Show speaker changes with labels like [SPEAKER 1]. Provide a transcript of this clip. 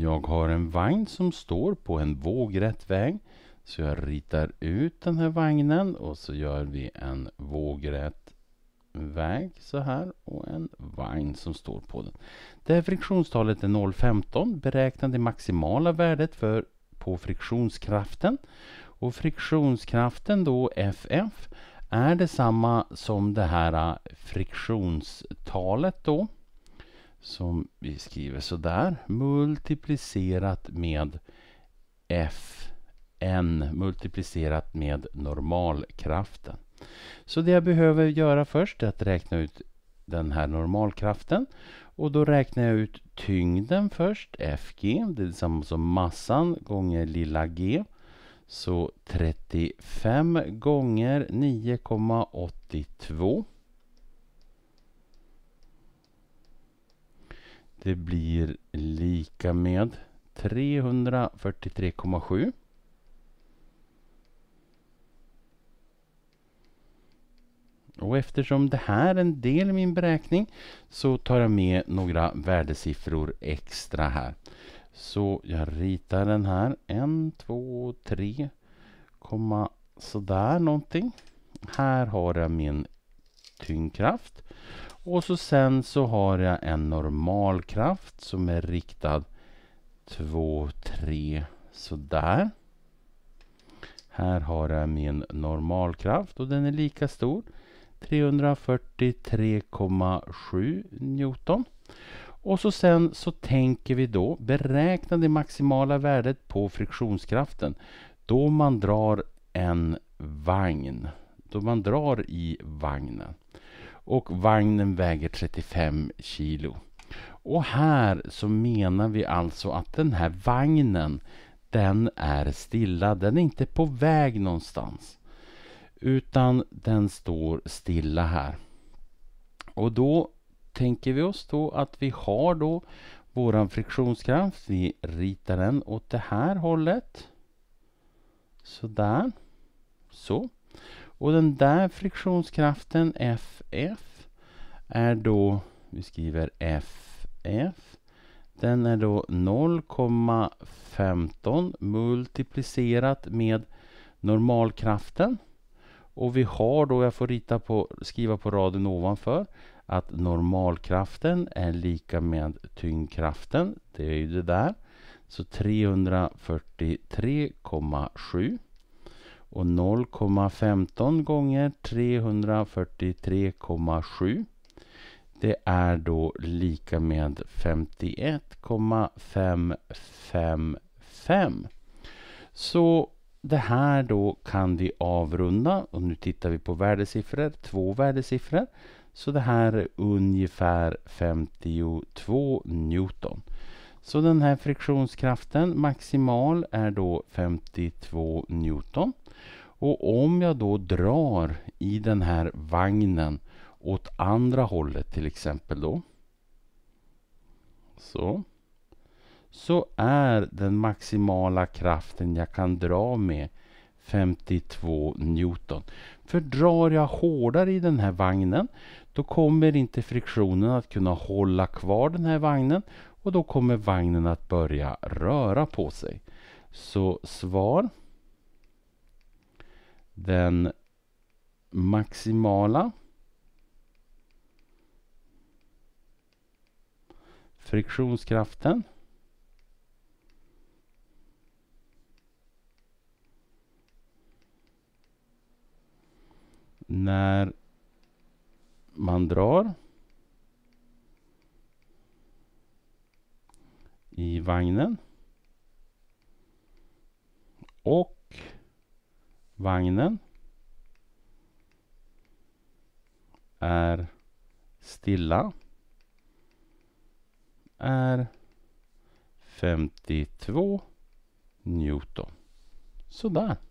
[SPEAKER 1] Jag har en vagn som står på en vågrätt väg. Så jag ritar ut den här vagnen och så gör vi en vågrätt väg så här och en vagn som står på den. Där friktionstalet är 0,15 beräkna det maximala värdet för, på friktionskraften. Och friktionskraften då FF är detsamma som det här eh, friktionstalet då som vi skriver sådär, multiplicerat med Fn multiplicerat med normalkraften. Så det jag behöver göra först är att räkna ut den här normalkraften. Och då räknar jag ut tyngden först, Fg, det är detsamma som massan gånger lilla g. Så 35 gånger 9,82 Det blir lika med 343,7. Och eftersom det här är en del i min beräkning så tar jag med några värdesiffror extra här. Så jag ritar den här. en, två, tre, komma sådär någonting. Här har jag min tyngdkraft. Och så sen så har jag en normal kraft som är riktad 2, 3, sådär. Här har jag min normalkraft och den är lika stor. 343,7 Newton. Och så sen så tänker vi då beräkna det maximala värdet på friktionskraften då man drar en vagn. Då man drar i vagnen och vagnen väger 35 kilo. Och här så menar vi alltså att den här vagnen den är stilla, den är inte på väg någonstans. Utan den står stilla här. Och då tänker vi oss då att vi har då våran friktionskraft. Vi ritar den åt det här hållet. Sådär. Så. Och den där friktionskraften FF är då, vi skriver FF, den är då 0,15 multiplicerat med normalkraften. Och vi har då, jag får rita på, skriva på raden ovanför, att normalkraften är lika med tyngdkraften. Det är ju det där. Så 343,7 och 0,15 gånger 343,7 det är då lika med 51,555. Så det här då kan vi avrunda och nu tittar vi på värdesiffror, två värdesiffror. Så det här är ungefär 52 Newton. Så den här friktionskraften maximal är då 52 Newton. Och om jag då drar i den här vagnen åt andra hållet till exempel då. Så. Så är den maximala kraften jag kan dra med 52 Newton. För drar jag hårdare i den här vagnen då kommer inte friktionen att kunna hålla kvar den här vagnen och då kommer vagnen att börja röra på sig. Så svar den maximala friktionskraften när man drar i vagnen och vagnen är stilla är 52 Newton. Sådär.